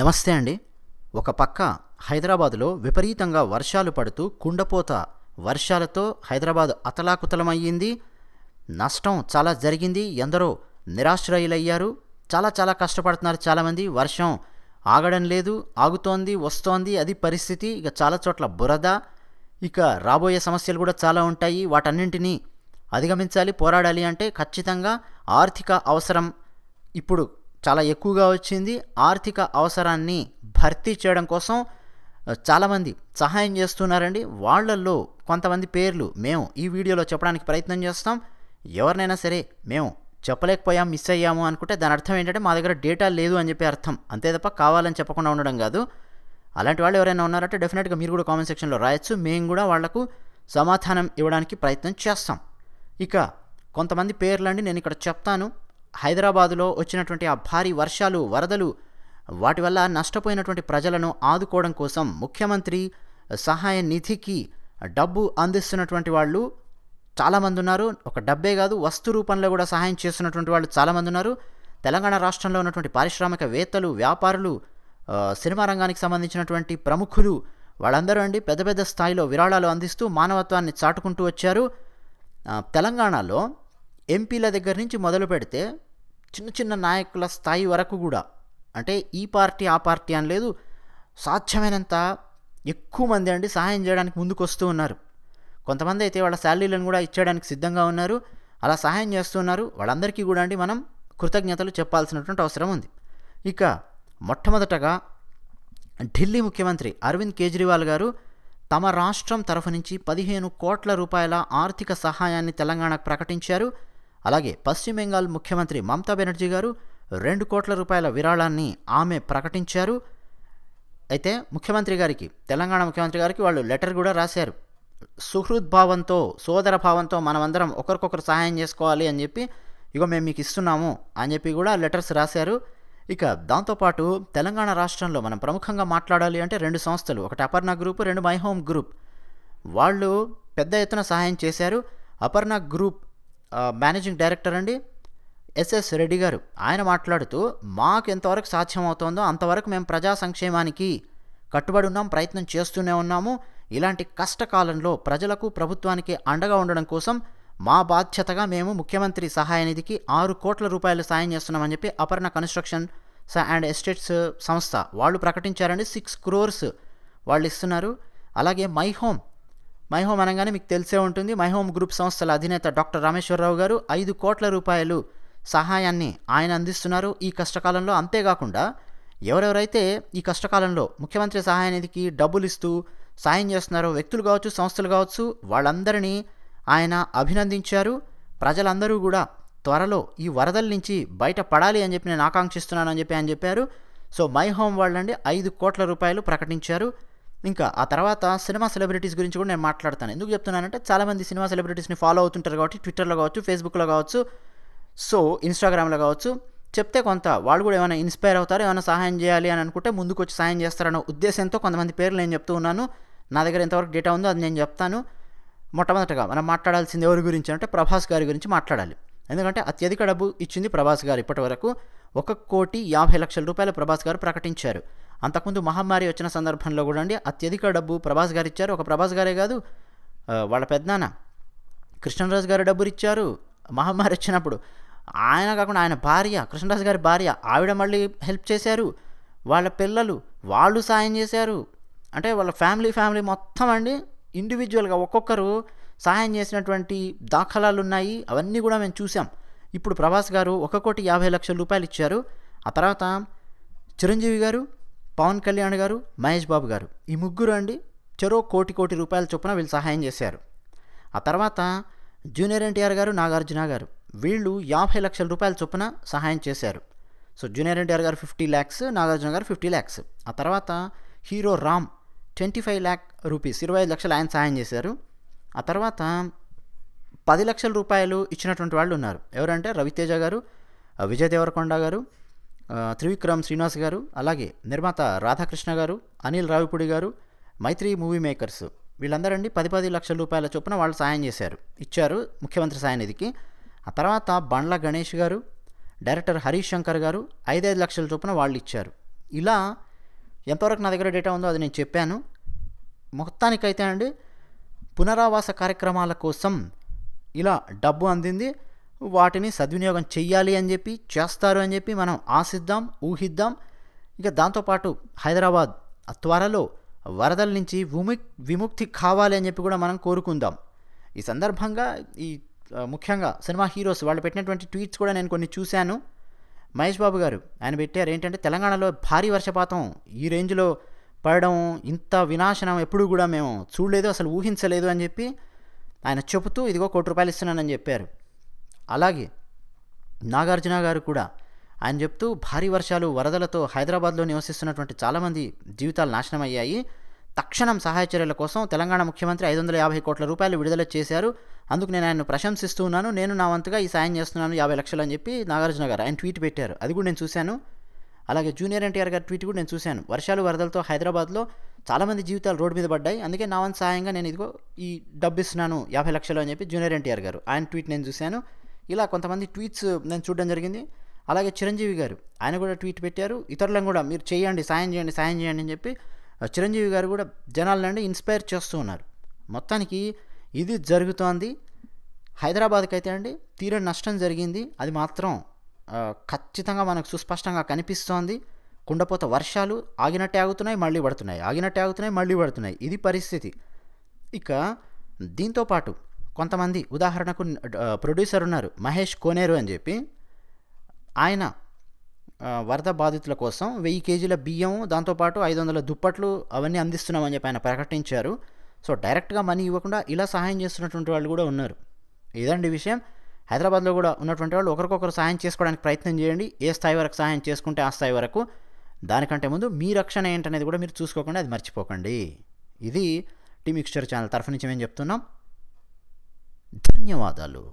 నమస్తే అండి ఒక పక్క హైదరాబాదులో విపరీతంగా వర్షాలు పడుతూ కుండపోత వర్షాలతో హైదరాబాద్ అతలాకుతలమయ్యింది నష్టం చాలా జరిగింది ఎందరో నిరాశ్రయులయ్యారు చాలా చాలా కష్టపడుతున్నారు చాలామంది వర్షం ఆగడం లేదు ఆగుతోంది వస్తోంది అది పరిస్థితి ఇక చాలా చోట్ల బురద ఇక రాబోయే సమస్యలు కూడా చాలా ఉంటాయి వాటన్నింటినీ అధిగమించాలి పోరాడాలి అంటే ఖచ్చితంగా ఆర్థిక అవసరం ఇప్పుడు చాలా ఎక్కువగా వచ్చింది ఆర్థిక అవసరాన్ని భర్తీ చేయడం కోసం చాలామంది సహాయం చేస్తున్నారండి వాళ్ళల్లో కొంతమంది పేర్లు మేము ఈ వీడియోలో చెప్పడానికి ప్రయత్నం చేస్తాం ఎవరినైనా సరే మేము చెప్పలేకపోయాం మిస్ అయ్యాము అనుకుంటే దాని అర్థం ఏంటంటే మా దగ్గర డేటా లేదు అని చెప్పి అర్థం అంతే తప్ప కావాలని చెప్పకుండా ఉండడం కాదు అలాంటి వాళ్ళు ఎవరైనా ఉన్నారంటే డెఫినెట్గా మీరు కూడా కామెంట్ సెక్షన్లో రాయొచ్చు మేము కూడా వాళ్లకు సమాధానం ఇవ్వడానికి ప్రయత్నం చేస్తాం ఇక కొంతమంది పేర్లండి నేను ఇక్కడ చెప్తాను హైదరాబాదులో వచ్చినటువంటి ఆ భారీ వర్షాలు వరదలు వాటి వల్ల నష్టపోయినటువంటి ప్రజలను ఆదుకోవడం కోసం ముఖ్యమంత్రి సహాయ నిధికి డబ్బు అందిస్తున్నటువంటి వాళ్ళు చాలామంది ఉన్నారు ఒక డబ్బే కాదు వస్తు రూపంలో కూడా సహాయం చేస్తున్నటువంటి వాళ్ళు చాలామంది ఉన్నారు తెలంగాణ రాష్ట్రంలో ఉన్నటువంటి పారిశ్రామికవేత్తలు వ్యాపారులు సినిమా రంగానికి సంబంధించినటువంటి ప్రముఖులు వాళ్ళందరూ అండి పెద్ద పెద్ద స్థాయిలో విరాళాలు అందిస్తూ మానవత్వాన్ని చాటుకుంటూ వచ్చారు తెలంగాణలో ఎంపీల దగ్గర నుంచి మొదలు పెడితే చిన్న చిన్న నాయకుల స్థాయి వరకు కూడా అంటే ఈ పార్టీ ఆ పార్టీ అని లేదు సాధ్యమైనంత ఎక్కువ మంది అండి సహాయం చేయడానికి ముందుకు వస్తూ ఉన్నారు కొంతమంది అయితే వాళ్ళ శాలరీలను కూడా ఇచ్చేయడానికి సిద్ధంగా ఉన్నారు అలా సహాయం చేస్తున్నారు వాళ్ళందరికీ కూడా అండి మనం కృతజ్ఞతలు చెప్పాల్సినటువంటి అవసరం ఉంది ఇక మొట్టమొదటగా ఢిల్లీ ముఖ్యమంత్రి అరవింద్ కేజ్రీవాల్ గారు తమ రాష్ట్రం తరఫు నుంచి పదిహేను కోట్ల రూపాయల ఆర్థిక సహాయాన్ని తెలంగాణకు ప్రకటించారు అలాగే పశ్చిమ బెంగాల్ ముఖ్యమంత్రి మమతా బెనర్జీ గారు రెండు కోట్ల రూపాయల విరాళాన్ని ఆమె ప్రకటించారు అయితే ముఖ్యమంత్రి గారికి తెలంగాణ ముఖ్యమంత్రి గారికి వాళ్ళు లెటర్ కూడా రాశారు సుహృద్ భావంతో సోదర భావంతో మనమందరం ఒకరికొకరు సహాయం చేసుకోవాలి అని చెప్పి ఇక మేము మీకు ఇస్తున్నాము అని చెప్పి కూడా లెటర్స్ రాశారు ఇక దాంతోపాటు తెలంగాణ రాష్ట్రంలో మనం ప్రముఖంగా మాట్లాడాలి అంటే రెండు సంస్థలు ఒకటి అపర్ణ గ్రూప్ రెండు మై హోమ్ గ్రూప్ వాళ్ళు పెద్ద ఎత్తున సహాయం చేశారు అపర్ణ గ్రూప్ మేనేజింగ్ డైరెక్టర్ అండి ఎస్ఎస్ రెడ్డి గారు ఆయన మాట్లాడుతూ మాకు ఎంతవరకు సాధ్యమవుతోందో అంతవరకు మేము ప్రజా సంక్షేమానికి కట్టుబడి ఉన్నాం ప్రయత్నం చేస్తూనే ఉన్నాము ఇలాంటి కష్టకాలంలో ప్రజలకు ప్రభుత్వానికి అండగా ఉండడం కోసం మా బాధ్యతగా మేము ముఖ్యమంత్రి సహాయ నిధికి ఆరు కోట్ల రూపాయలు సాయం చేస్తున్నామని చెప్పి అపర్ణ కన్స్ట్రక్షన్ అండ్ ఎస్టేట్స్ సంస్థ వాళ్ళు ప్రకటించారండి సిక్స్ క్రోర్స్ వాళ్ళు ఇస్తున్నారు అలాగే మై హోమ్ మై హోమ్ అనగానే మీకు తెలిసే ఉంటుంది మై హోమ్ గ్రూప్ సంస్థల అధినేత డాక్టర్ రామేశ్వరరావు గారు ఐదు కోట్ల రూపాయలు సహాయాన్ని ఆయన అందిస్తున్నారు ఈ కష్టకాలంలో అంతేకాకుండా ఎవరెవరైతే ఈ కష్టకాలంలో ముఖ్యమంత్రి సహాయానికి డబ్బులు ఇస్తూ సాయం చేస్తున్నారో వ్యక్తులు కావచ్చు సంస్థలు కావచ్చు వాళ్ళందరినీ ఆయన అభినందించారు ప్రజలందరూ కూడా త్వరలో ఈ వరదల నుంచి బయటపడాలి అని చెప్పి నేను ఆకాంక్షిస్తున్నాను అని చెప్పి ఆయన చెప్పారు సో మై హోమ్ వాళ్ళండి ఐదు కోట్ల రూపాయలు ప్రకటించారు ఇంకా ఆ తర్వాత సినిమా సెలబ్రిటీస్ గురించి కూడా నేను మాట్లాడతాను ఎందుకు చెప్తున్నానంటే చాలామంది సినిమా సెలబ్రిటీస్ని ఫాలో అవుతుంటారు కాబట్టి ట్విట్టర్లో కావచ్చు ఫేస్బుక్లో కావచ్చు సో ఇన్స్టాగ్రామ్లో కావచ్చు చెప్తే కొంత వాళ్ళు కూడా ఏమైనా ఇన్స్పైర్ అవుతారు ఏమైనా సహాయం చేయాలి అని అనుకుంటే ముందుకు వచ్చి సహాయం చేస్తారన్న ఉద్దేశంతో కొంతమంది పేర్లు నేను చెప్తూ ఉన్నాను నా దగ్గర ఎంతవరకు డేటా ఉందో అది నేను చెప్తాను మొట్టమొదటగా మనం మాట్లాడాల్సింది ఎవరి గురించి అంటే ప్రభాస్ గారి గురించి మాట్లాడాలి ఎందుకంటే అత్యధిక డబ్బు ఇచ్చింది ప్రభాస్ గారు ఇప్పటి వరకు ఒక కోటి యాభై లక్షల రూపాయలు ప్రభాస్ గారు ప్రకటించారు అంతకుముందు మహమ్మారి వచ్చిన సందర్భంలో కూడా అండి అత్యధిక డబ్బు ప్రభాస్ గారు ఇచ్చారు ఒక ప్రభాస్ గారే కాదు వాళ్ళ పెద్దనాన్న కృష్ణరాజు గారు డబ్బులు ఇచ్చారు మహమ్మారి వచ్చినప్పుడు ఆయన కాకుండా ఆయన భార్య కృష్ణరాజు గారి భార్య ఆవిడ మళ్ళీ హెల్ప్ చేశారు వాళ్ళ పిల్లలు వాళ్ళు సాయం చేశారు అంటే వాళ్ళ ఫ్యామిలీ ఫ్యామిలీ మొత్తం అండి ఇండివిజువల్గా ఒక్కొక్కరు సాయం చేసినటువంటి దాఖలాలు ఉన్నాయి అవన్నీ కూడా మేము చూసాం ఇప్పుడు ప్రభాస్ గారు ఒక కోటి యాభై లక్షల రూపాయలు ఇచ్చారు ఆ తర్వాత చిరంజీవి గారు పవన్ కళ్యాణ్ గారు మహేష్ బాబు గారు ఈ ముగ్గురు అండి చెరో కోటి కోటి రూపాయల చొప్పున వీళ్ళు సహాయం చేశారు ఆ తర్వాత జూనియర్ ఎన్టీఆర్ గారు నాగార్జున గారు వీళ్ళు యాభై లక్షల రూపాయల చొప్పున సహాయం చేశారు సో జూనియర్ ఎన్టీఆర్ గారు ఫిఫ్టీ ల్యాక్స్ నాగార్జున గారు ఫిఫ్టీ ల్యాక్స్ ఆ తర్వాత hero Ram twenty five lakh rupees ఇరవై ఐదు లక్షలు ఆయన సహాయం చేశారు ఆ తర్వాత పది లక్షల రూపాయలు ఇచ్చినటువంటి వాళ్ళు ఉన్నారు ఎవరంటే రవితేజ గారు విజయ్ దేవరకొండ గారు త్రివిక్రమ్ శ్రీనివాస్ గారు అలాగే నిర్మాత రాధాకృష్ణ గారు అనిల్ రావిపూడి గారు మైత్రి మూవీ మేకర్స్ వీళ్ళందరండి పది పది లక్షల రూపాయల చొప్పున వాళ్ళు సాయం చేశారు ఇచ్చారు ముఖ్యమంత్రి సాయం నిధికి ఆ తర్వాత బండ్ల గణేష్ గారు డైరెక్టర్ హరీష్ శంకర్ గారు ఐదైదు లక్షల చొప్పున వాళ్ళు ఇచ్చారు ఇలా ఎంతవరకు నా దగ్గర డేటా ఉందో అది నేను చెప్పాను మొత్తానికైతే అండి పునరావాస కార్యక్రమాల కోసం ఇలా డబ్బు అందింది వాటిని సద్వినియోగం చెయ్యాలి అని చెప్పి చేస్తారు అని చెప్పి మనం ఆశిద్దాం ఊహిద్దాం ఇక దాంతోపాటు హైదరాబాద్ త్వరలో వరదల నుంచి విము విముక్తి కావాలి అని చెప్పి కూడా మనం కోరుకుందాం ఈ సందర్భంగా ఈ ముఖ్యంగా సినిమా హీరోస్ వాళ్ళు పెట్టినటువంటి ట్వీట్స్ కూడా నేను కొన్ని చూశాను మహేష్ బాబు గారు ఆయన పెట్టారు ఏంటంటే తెలంగాణలో భారీ వర్షపాతం ఈ రేంజ్లో పడడం ఇంత వినాశనం ఎప్పుడు కూడా మేము చూడలేదు అసలు ఊహించలేదు అని చెప్పి ఆయన చెబుతూ ఇదిగో కోటి రూపాయలు ఇస్తున్నానని చెప్పారు అలాగే నాగార్జున గారు కూడా ఆయన చెప్తూ భారీ వర్షాలు వరదలతో హైదరాబాద్లో నివసిస్తున్నటువంటి చాలామంది జీవితాలు నాశనం అయ్యాయి తక్షణం సహాయ చర్యల కోసం తెలంగాణ ముఖ్యమంత్రి ఐదు వందల యాభై కోట్ల రూపాయలు విడుదల చేశారు అందుకు నేను ఆయన ప్రశంసిస్తూ ఉన్నాను నేను నా వంతుగా ఈ సాయం చేస్తున్నాను యాభై లక్షలు అని చెప్పి నాగార్జున గారు ఆయన ట్వీట్ పెట్టారు అది కూడా నేను చూశాను అలాగే జూనియర్ ఎన్టీఆర్ గారి ట్వీట్ కూడా నేను చూశాను వర్షాలు వరదలతో హైదరాబాద్లో చాలామంది జీవితాలు రోడ్డు మీద పడ్డాయి అందుకే నా వంతు సహాయంగా నేను ఇదిగో ఈ డబ్బు ఇస్తున్నాను యాభై లక్షలు అని చెప్పి జూనియర్ ఎన్టీఆర్ గారు ఆయన ట్వీట్ నేను చూశాను ఇలా కొంతమంది ట్వీట్స్ నేను చూడడం జరిగింది అలాగే చిరంజీవి గారు ఆయన కూడా ట్వీట్ పెట్టారు ఇతరులను కూడా మీరు చేయండి సాయం చేయండి సాయం చేయండి అని చెప్పి చిరంజీవి గారు కూడా జనాలని ఇన్స్పైర్ చేస్తూ ఉన్నారు మొత్తానికి ఇది జరుగుతోంది హైదరాబాద్కి అయితే అండి తీర నష్టం జరిగింది అది మాత్రం ఖచ్చితంగా మనకు సుస్పష్టంగా కనిపిస్తోంది కుండపోత వర్షాలు ఆగినట్టే ఆగుతున్నాయి మళ్ళీ పడుతున్నాయి ఆగినట్టే ఆగుతున్నాయి మళ్ళీ పడుతున్నాయి ఇది పరిస్థితి ఇక దీంతోపాటు కొంతమంది ఉదాహరణకు ప్రొడ్యూసర్ ఉన్నారు మహేష్ కోనేరు అని చెప్పి ఆయన వరద బాధితుల కోసం వెయ్యి కేజీల బియ్యం దాంతోపాటు ఐదు వందల దుప్పట్లు అవన్నీ అందిస్తున్నామని చెప్పి ఆయన ప్రకటించారు సో డైరెక్ట్గా మనీ ఇవ్వకుండా ఇలా సహాయం చేస్తున్నటువంటి వాళ్ళు కూడా ఉన్నారు ఇదండి విషయం హైదరాబాద్లో కూడా ఉన్నటువంటి వాళ్ళు ఒకరికొకరు సహాయం చేసుకోవడానికి ప్రయత్నం చేయండి ఏ స్థాయి వరకు సహాయం చేసుకుంటే ఆ స్థాయి వరకు దానికంటే ముందు మీ రక్షణ ఏంటనేది కూడా మీరు చూసుకోకుండా అది మర్చిపోకండి ఇది టీ మిక్స్చర్ ఛానల్ తరఫు నుంచి మేము చెప్తున్నాం ಧನ್ಯವಾದಗಳು